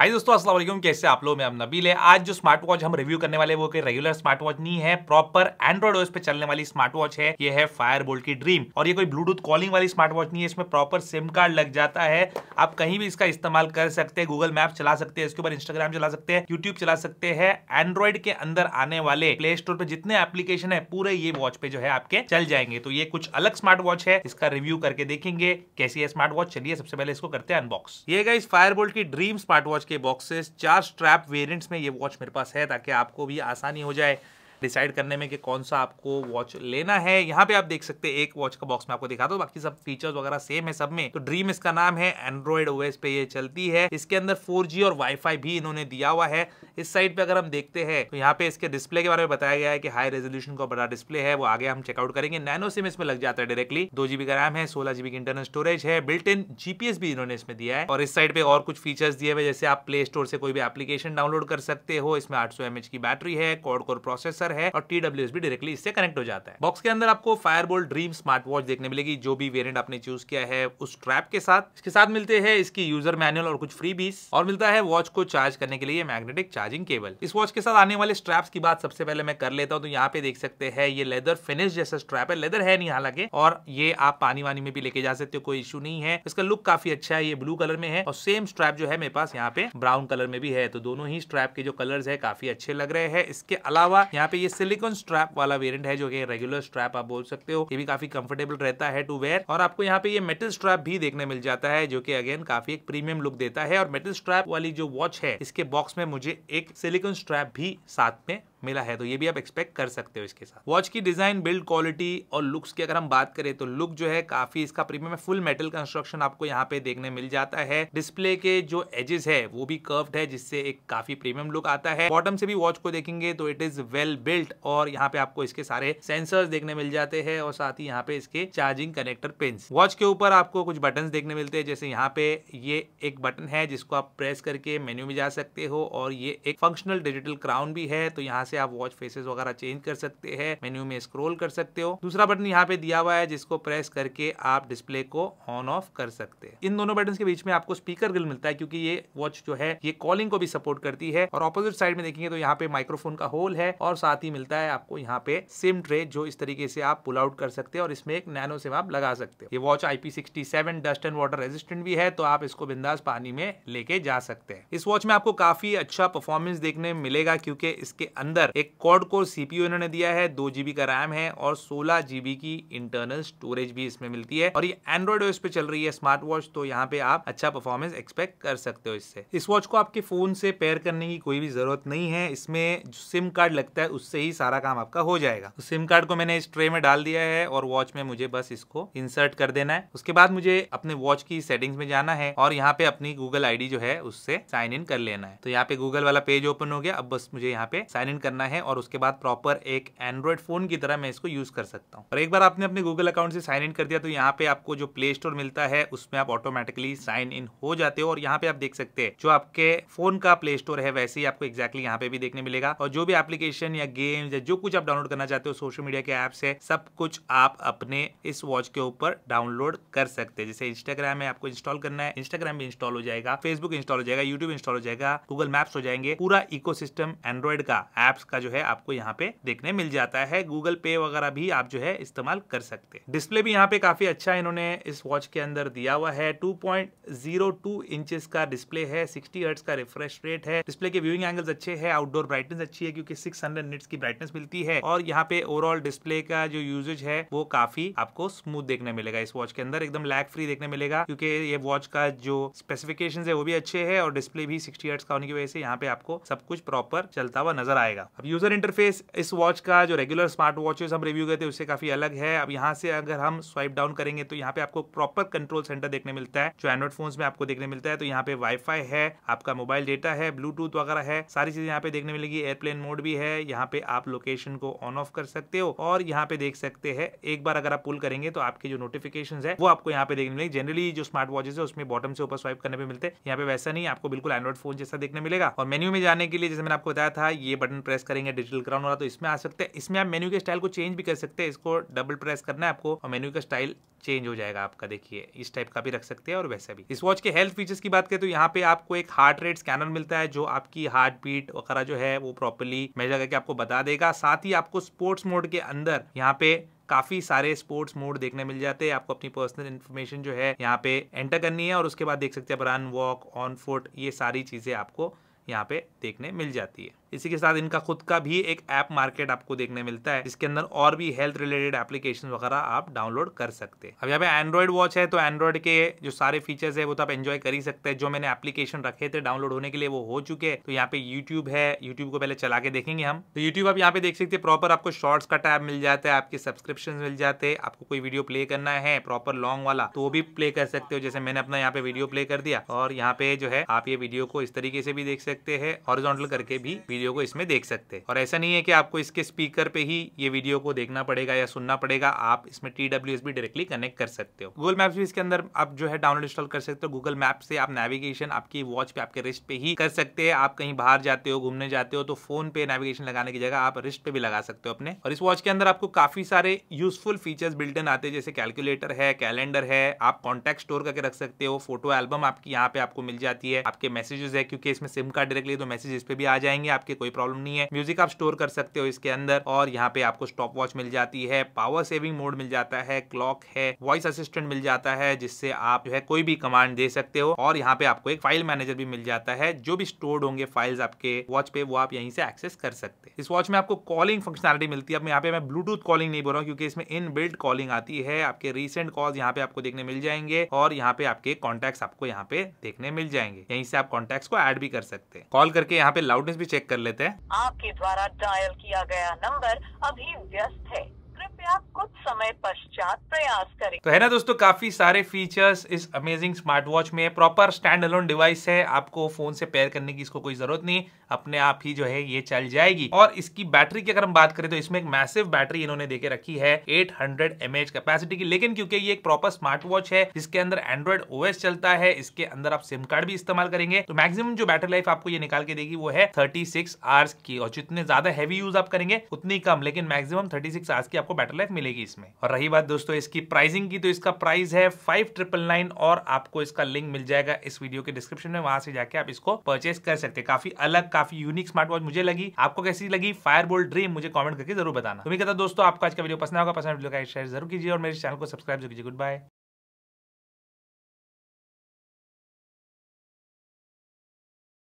हाय दोस्तों अस्सलाम वालेकुम कैसे आप लोग मैं हम नबील है आज जो स्मार्ट वॉच हम रिव्यू करने वाले वो कि रेगुलर स्मार्ट वॉच नहीं है प्रॉपर एंड्रॉइड ओएस पे चलने वाली स्मार्ट वॉच है ये है फायर बोल्ट की ड्रीम और ये कोई ब्लूटूथ कॉलिंग वाली स्मार्ट वॉच नहीं है इसमें प्रॉपर सिम कार्ड लग जाता है आप कहीं भी इसका इस्तेमाल कर सकते हैं गूगल मैप चला सकते हैं इसके ऊपर इंस्टाग्राम चला सकते हैं यूट्यूब चला सकते हैं एंड्रॉइड के अंदर आने वाले प्ले स्टोर पे जितने एप्लीकेशन है पूरे ये वॉच पे जो है आपके चल जाएंगे तो ये कुछ अलग स्मार्ट वॉच है इसका रिव्यू करके देखेंगे कैसी है स्मार्ट वॉच चलिए सबसे पहले इसको करते हैं अनबॉक्स ये गई फायर की ड्रीम स्मार्ट वॉच के बॉक्सेस चार स्ट्रैप वेरिएंट्स में ये वॉच मेरे पास है ताकि आपको भी आसानी हो जाए डिसाइड करने में कि कौन सा आपको वॉच लेना है यहाँ पे आप देख सकते हैं एक वॉच का बॉक्स में आपको दिखा दो बाकी सब फीचर्स वगैरह सेम है सब में तो ड्रीम इसका नाम है एंड्रॉइड ओएस पे ये चलती है इसके अंदर 4G और वाईफाई भी इन्होंने दिया हुआ है इस साइड पे अगर हम देखते हैं तो यहाँ पे इसके डिस्प्ले के बारे में बताया गया है कि हाई रेजोल्यूशन का बड़ा डिस्प्ले है वो आगे हम चेकआउट करेंगे नैनो सिम इसमें लग जाता है डायरेक्टली दो जीबी का रैम है सोलह जीबी की इंटरनल स्टोरेज है बिल्ट इन जीपीएस भी इन्होंने इसमें दिया है और इस साइड पे और कुछ फीचर्स दिए हुए जैसे आप प्ले स्टोर से कोई भी एप्लीकेशन डाउनलोड कर सकते हो इसमें आठ सौ की बैटरी है कॉड कोर प्रोसेसर है और टी भी डायरेक्टली इससे कनेक्ट हो जाता है बॉक्स के अंदर आपको फायरबोल ड्रीम स्मार्ट वॉच देखने मिलेगी जो भी वेरियंट आपने चूज किया है उस ट्रैप के साथ इसके साथ मिलते हैं इसकी यूजर मैनुअल और कुछ फ्री और मिलता है वॉच को चार्ज करने के लिए मैग्नेटिक चार्ज चार्जिंग केबल इस वॉच के साथ आने वाले स्ट्रैप्स की बात सबसे पहले मैं कर लेता हूँ तो यहाँ पे देख सकते हैं ये लेदर फिनिश जैसा स्ट्रैप है लेदर है नहीं हालांकि और ये आप पानी वानी में भी लेके जा सकते हो कोई इशू नहीं है इसका लुक काफी अच्छा है ये ब्लू कलर में है और सेम स्ट्रैप जो है मेरे पास यहाँ पे ब्राउन कलर में भी है तो दोनों ही स्ट्रैप के जो कलर है काफी अच्छे लग रहे हैं इसके अलावा यहाँ पे ये सिलिकॉन स्ट्रैप वाला वेरियंट है जो कि रेगुलर स्ट्रैप आप बोल सकते हो ये भी काफी कंफर्टेबल रहता है टू वेयर और आपको यहाँ पे ये मेटल स्ट्रैप भी देखने मिल जाता है जो कि अगेन काफी एक प्रीमियम लुक देता है और मेटल स्ट्रैप वाली जो वॉच है इसके बॉक्स में मुझे एक सिलिकॉन स्ट्रैप भी साथ में मिला है तो ये भी आप एक्सपेक्ट कर सकते हो इसके साथ वॉच की डिजाइन बिल्ड क्वालिटी और लुक्स की अगर हम बात करें तो लुक जो है काफी इसका प्रीमियम है फुल मेटल कंस्ट्रक्शन आपको यहाँ पे देखने मिल जाता है डिस्प्ले के जो एजेस है वो भी कर्व्ड है जिससे एक काफी प्रीमियम लुक आता है बॉटम से भी वॉच को देखेंगे तो इट इज वेल बिल्ट और यहाँ पे आपको इसके सारे सेंसर्स देखने मिल जाते हैं और साथ ही यहाँ पे इसके चार्जिंग कनेक्टर पिन वॉच के ऊपर आपको कुछ बटन देखने मिलते हैं जैसे यहाँ पे ये एक बटन है जिसको आप प्रेस करके मेन्यू में जा सकते हो और ये एक फंक्शनल डिजिटल क्राउन भी है तो यहाँ यहाँ से आप वॉच फेसेस वगैरह चेंज कर सकते हैं मेन्यू में स्क्रोल कर सकते हो दूसरा बटन यहाँ पे दिया हुआ है जिसको प्रेस करके आप डिस्प्ले को ऑन ऑफ कर सकते हैं इन दोनों बटन के बीच में आपको स्पीकर ग्रिल मिलता है क्योंकि ये वॉच जो है ये कॉलिंग को भी सपोर्ट करती है और ऑपोजिट साइड में देखेंगे तो यहाँ पे माइक्रोफोन का होल है और साथ ही मिलता है आपको यहाँ पे सिम ट्रे जो इस तरीके से आप पुल आउट कर सकते हैं और इसमें एक नैनो सिम आप लगा सकते हो ये watch IP dust and water resistant भी है तो आप इसको बिंदास पानी में लेके जा सकते हैं इस वॉच में आपको काफी अच्छा परफॉर्मेंस देखने मिलेगा क्योंकि इसके अंदर अंदर एक कॉड कोर सीपी इन्होंने दिया है दो जीबी का रैम है और सोलह जीबी की इंटरनल स्टोरेज भी इसमें मिलती है और ये एंड्रॉइड ओएस पे चल रही है स्मार्ट वॉच तो यहाँ पे आप अच्छा परफॉर्मेंस एक्सपेक्ट कर सकते हो इससे इस वॉच को आपके फोन से पेयर करने की कोई भी जरूरत नहीं है इसमें जो सिम कार्ड लगता है उससे ही सारा काम आपका हो जाएगा तो सिम कार्ड को मैंने इस ट्रे में डाल दिया है और वॉच में मुझे बस इसको इंसर्ट कर देना है उसके बाद मुझे अपने वॉच की सेटिंग्स में जाना है और यहाँ पे अपनी गूगल आईडी जो है उससे साइन इन कर लेना है तो यहाँ पे गूगल वाला पेज ओपन हो गया अब बस मुझे यहाँ पे साइन इन करना है और उसके बाद प्रॉपर एक एंड्रॉइड फोन की तरह मैं इसको यूज कर सकता हूँ और एक बार आपने अपने गूगल अकाउंट से साइन इन कर दिया तो यहाँ पे आपको जो प्ले स्टोर मिलता है उसमें आप ऑटोमेटिकली साइन इन हो जाते हो और यहाँ पे आप देख सकते हैं जो आपके फोन का प्ले स्टोर है वैसे ही आपको एक्जैक्टली यहाँ पे भी देखने मिलेगा और जो भी एप्लीकेशन या गेम या जो कुछ आप डाउनलोड करना चाहते हो सोशल मीडिया के ऐप्स है सब कुछ आप अपने इस वॉच के ऊपर डाउनलोड कर सकते हैं जैसे इंस्टाग्राम है आपको इंस्टॉल करना है इंस्टाग्राम भी इंस्टॉल हो जाएगा फेसबुक इंस्टॉल हो जाएगा यूट्यूब इंस्टॉल हो जाएगा गूगल मैप्स हो जाएंगे पूरा इकोसिस्टम एंड्रॉइड का ऐप ऐप्स का जो है आपको यहाँ पे देखने मिल जाता है गूगल पे वगैरह भी आप जो है इस्तेमाल कर सकते हैं डिस्प्ले भी यहाँ पे काफी अच्छा इन्होंने इस वॉच के अंदर दिया हुआ है 2.02 पॉइंट का डिस्प्ले है 60 हर्ट्स का रिफ्रेश रेट है डिस्प्ले के व्यूइंग एंगल्स अच्छे है आउटडोर ब्राइटनेस अच्छी है क्योंकि सिक्स हंड्रेड की ब्राइटनेस मिलती है और यहाँ पे ओवरऑल डिस्प्ले का जो यूजेज है वो काफी आपको स्मूथ देखने मिलेगा इस वॉच के अंदर एकदम लैग फ्री देखने मिलेगा क्योंकि ये वॉच का जो स्पेसिफिकेशन है वो भी अच्छे है और डिस्प्ले भी सिक्सटी हर्ट्स का होने की वजह से यहाँ पे आपको सब कुछ प्रॉपर चलता हुआ नजर आएगा गया अब यूजर इंटरफेस इस वॉच का जो रेगुलर स्मार्ट वॉचेस हम रिव्यू करते हैं उससे काफी अलग है अब यहाँ से अगर हम स्वाइप डाउन करेंगे तो यहाँ पे आपको प्रॉपर कंट्रोल सेंटर देखने मिलता है जो एंड्रॉइड फोन में आपको देखने मिलता है तो यहाँ पे वाईफाई है आपका मोबाइल डेटा है ब्लूटूथ वगैरह है सारी चीजें यहाँ पे देखने मिलेगी एयरप्लेन मोड भी है यहाँ पे आप लोकेशन को ऑन ऑफ कर सकते हो और यहाँ पे देख सकते हैं एक बार अगर आप पुल करेंगे तो आपके जो नोटिफिकेशन है वो आपको यहाँ पे देखने मिलेगी जनरली जो स्मार्ट वॉचेस है उसमें बॉटम से ऊपर स्वाइप करने पे मिलते हैं यहाँ पे वैसा नहीं आपको बिल्कुल एंड्रॉइड फोन जैसा देखने मिलेगा और मेन्यू में जाने के लिए जैसे मैंने आपको बताया था ये बटन प्रेस प्रेस करेंगे डिजिटल क्राउन वाला तो इसमें आ सकते हैं इसमें आप मेन्यू के स्टाइल को चेंज भी कर सकते हैं इसको डबल प्रेस करना है आपको और मेन्यू का स्टाइल चेंज हो जाएगा आपका देखिए इस टाइप का भी रख सकते हैं और वैसे भी इस वॉच के हेल्थ फीचर्स की बात करें तो यहाँ पे आपको एक हार्ट रेट स्कैनर मिलता है जो आपकी हार्ट बीट वगैरह जो है वो प्रॉपरली मेजर करके आपको बता देगा साथ ही आपको स्पोर्ट्स मोड के अंदर यहाँ पे काफी सारे स्पोर्ट्स मोड देखने मिल जाते हैं आपको अपनी पर्सनल इन्फॉर्मेशन जो है यहाँ पे एंटर करनी है और उसके बाद देख सकते हैं रन वॉक ऑन फुट ये सारी चीजें आपको यहाँ पे देखने मिल जाती है इसी के साथ इनका खुद का भी एक ऐप मार्केट आपको देखने मिलता है जिसके अंदर और भी हेल्थ रिलेटेड एप्लीकेशन वगैरह आप डाउनलोड कर सकते हैं अब यहाँ पे एंड्रॉइड वॉच है तो एंड्रॉइड के जो सारे फीचर्स है वो तो आप एंजॉय कर ही सकते हैं जो मैंने एप्लीकेशन रखे थे डाउनलोड होने के लिए वो हो चुके हैं तो यहाँ पे यूट्यूब है यूट्यूब को पहले चला के देखेंगे हम तो यूट्यूब आप यहाँ पे देख सकते हैं प्रॉपर आपको शॉर्ट्स का टैब मिल जाता है आपके सब्सक्रिप्शन मिल जाते हैं आपको कोई वीडियो प्ले करना है प्रॉपर लॉन्ग वाला तो वो भी प्ले कर सकते हो जैसे मैंने अपना यहाँ पे वीडियो प्ले कर दिया और यहाँ पे जो है आप ये वीडियो को इस तरीके से भी देख सकते हैं हॉरिजॉन्टल करके भी वीडियो वीडियो को इसमें देख सकते हैं और ऐसा नहीं है कि आपको इसके स्पीकर पे ही ये वीडियो को देखना पड़ेगा या सुनना पड़ेगा आप इसमें टी डायरेक्टली कनेक्ट कर सकते हो गूगल मैप्स भी इसके अंदर आप जो है डाउनलोड इंस्टॉल कर सकते हो गूगल मैप से आप नेविगेशन आपकी वॉच पे आपके रिस्ट पे ही कर सकते हैं आप कहीं बाहर जाते हो घूमने जाते हो तो फोन पे नेविगेशन लगाने की जगह आप रिस्ट पे भी लगा सकते हो अपने और इस वॉच के अंदर आपको काफी सारे यूजफुल फीचर्स बिल्ट इन आते हैं जैसे कैलकुलेटर है कैलेंडर है आप कॉन्टेक्ट स्टोर करके रख सकते हो फोटो एल्बम आपकी यहाँ पे आपको मिल जाती है आपके मैसेजेस है क्योंकि इसमें सिम कार्ड डायरेक्टली तो मैसेज इस पे भी आ जाएंगे आप आपके कोई प्रॉब्लम नहीं है म्यूजिक आप स्टोर कर सकते हो इसके अंदर और यहाँ पे आपको स्टॉप वॉच मिल जाती है पावर सेविंग मोड मिल जाता है क्लॉक है वॉइस असिस्टेंट मिल जाता है जिससे आप जो है कोई भी कमांड दे सकते हो और यहाँ पे आपको एक फाइल मैनेजर भी मिल जाता है जो भी स्टोर्ड होंगे फाइल्स आपके वॉच पे वो आप यहीं से एक्सेस कर सकते हैं इस वॉच में आपको कॉलिंग फंक्शनलिटी मिलती है अब यहाँ पे मैं ब्लूटूथ कॉलिंग नहीं बोल रहा हूँ क्योंकि इसमें इन बिल्ड कॉलिंग आती है आपके रिसेंट कॉल यहाँ पे आपको देखने मिल जाएंगे और यहाँ पे आपके कॉन्टैक्ट आपको यहाँ पे देखने मिल जाएंगे यहीं से आप कॉन्टैक्ट को एड भी कर सकते हैं कॉल करके यहाँ पे लाउडनेस भी चेक कर कर लेते हैं आपके द्वारा डायल किया गया नंबर अभी व्यस्त है आप कुछ समय पश्चात प्रयास करें तो है ना दोस्तों काफी सारे फीचर्स इस अमेजिंग स्मार्ट वॉच में प्रॉपर स्टैंड अलोन डिवाइस है आपको फोन से पेयर करने की इसको कोई जरूरत नहीं अपने आप ही जो है ये चल जाएगी और इसकी बैटरी की अगर हम बात करें तो इसमें एक मैसिव बैटरी इन्होंने देके रखी है 800 हंड्रेड कैपेसिटी की लेकिन क्योंकि ये एक प्रॉपर स्मार्ट वॉच है जिसके अंदर एंड्रॉइड ओएस चलता है इसके अंदर आप सिम कार्ड भी इस्तेमाल करेंगे तो मैक्सिमम जो बैटरी लाइफ आपको ये निकाल के देगी वो है थर्टी सिक्स आवर्स की और जितने ज्यादा हैवी यूज आप करेंगे उतनी कम लेकिन मैक्सिमम थर्टी सिक्स आवर्स की आपको बैटरी लाइफ मिलेगी इसमें और रही बात दोस्तों इसकी प्राइसिंग की तो इसका प्राइस है फाइव ट्रिपल नाइन और आपको इसका लिंक मिल जाएगा इस वीडियो के डिस्क्रिप्शन में वहां से जाके आप इसको परचेस कर सकते हैं काफी अलग काफी यूनिक स्मार्ट वॉच मुझे लगी आपको कैसी लगी फायरबोल ड्रीम मुझे कॉमेंट करके जरूर बताना तो मैं कहता दोस्तों आपको आज का वीडियो पसंद होगा पसंद वीडियो का शेयर जरूर कीजिए और मेरे चैनल को सब्सक्राइब जरूर कीजिए गुड बाय